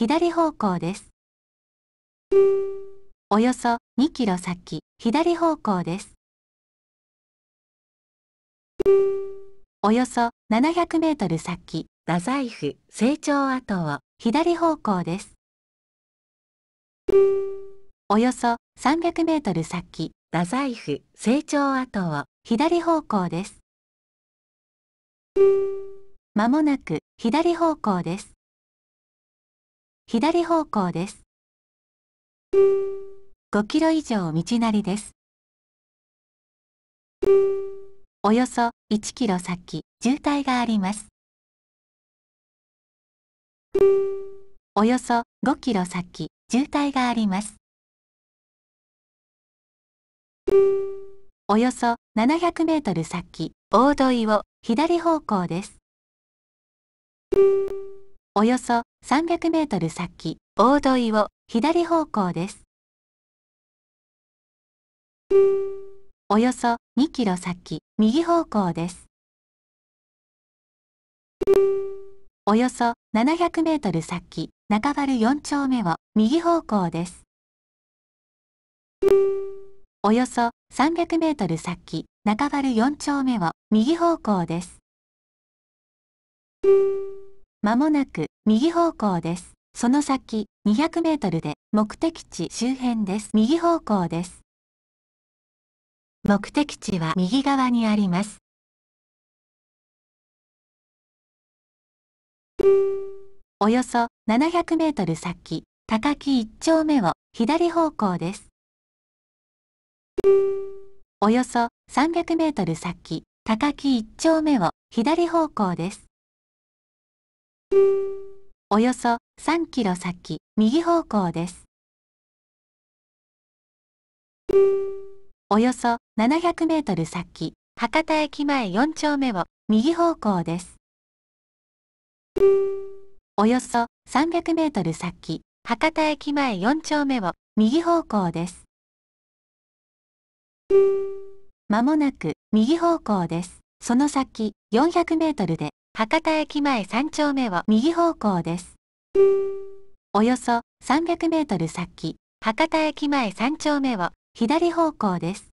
左方向です。およそ2キロ先、左方向です。およそ700メートル先、太宰府、成長跡を左方向です。およそ300メートル先、太宰府、成長跡を左方向です。まもなく左方向です。左方向です。5キロ以上道なりです。およそ1キロ先、渋滞があります。およそ5キロ先、渋滞があります。およそ700メートル先、大通りを左方向です。およそ300メートル先、大通りを左方向です。およそ2キロ先、右方向です。およそ700メートル先、中丸4丁目を右方向です。およそ300メートル先、中丸4丁目を右方向です。まもなく右方向です。その先、200メートルで、目的地周辺です。右方向です。目的地は右側にあります。およそ700メートル先、高木1丁目を左方向です。およそ300メートル先、高木1丁目を左方向です。およそ3キロ先、右方向です。およそ700メートル先、博多駅前4丁目を右方向です。およそ300メートル先、博多駅前4丁目を右方向です。まもなく右方向です。その先400メートルで博多駅前3丁目を右方向です。およそ300メートル先、博多駅前3丁目を左方向です。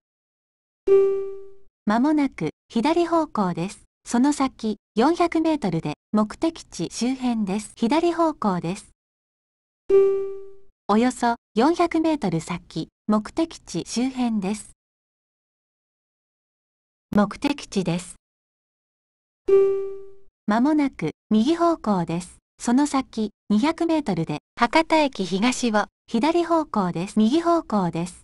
まもなく左方向です。その先400メートルで目的地周辺です。左方向です。およそ400メートル先、目的地周辺です。目的地です。まもなく右方向です。その先200メートルで博多駅東を左方向です。右方向です。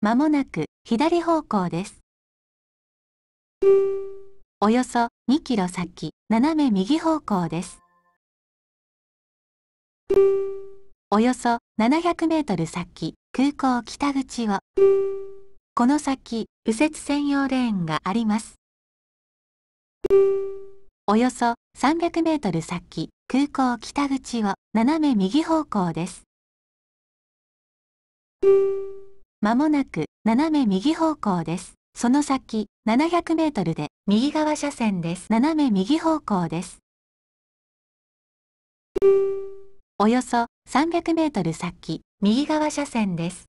まもなく左方向です。およそ2キロ先、斜め右方向です。およそ700メートル先、空港北口を。この先、右折専用レーンがあります。およそ300メートル先、空港北口を斜め右方向です。まもなく斜め右方向です。その先、700メートルで右側車線です。斜め右方向です。およそ300メートル先、右側車線です。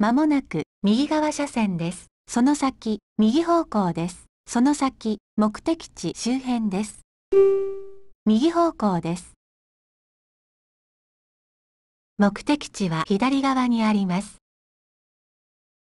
まもなく右側車線です。その先、右方向です。その先、目的地周辺です。右方向です。目的地は左側にあります。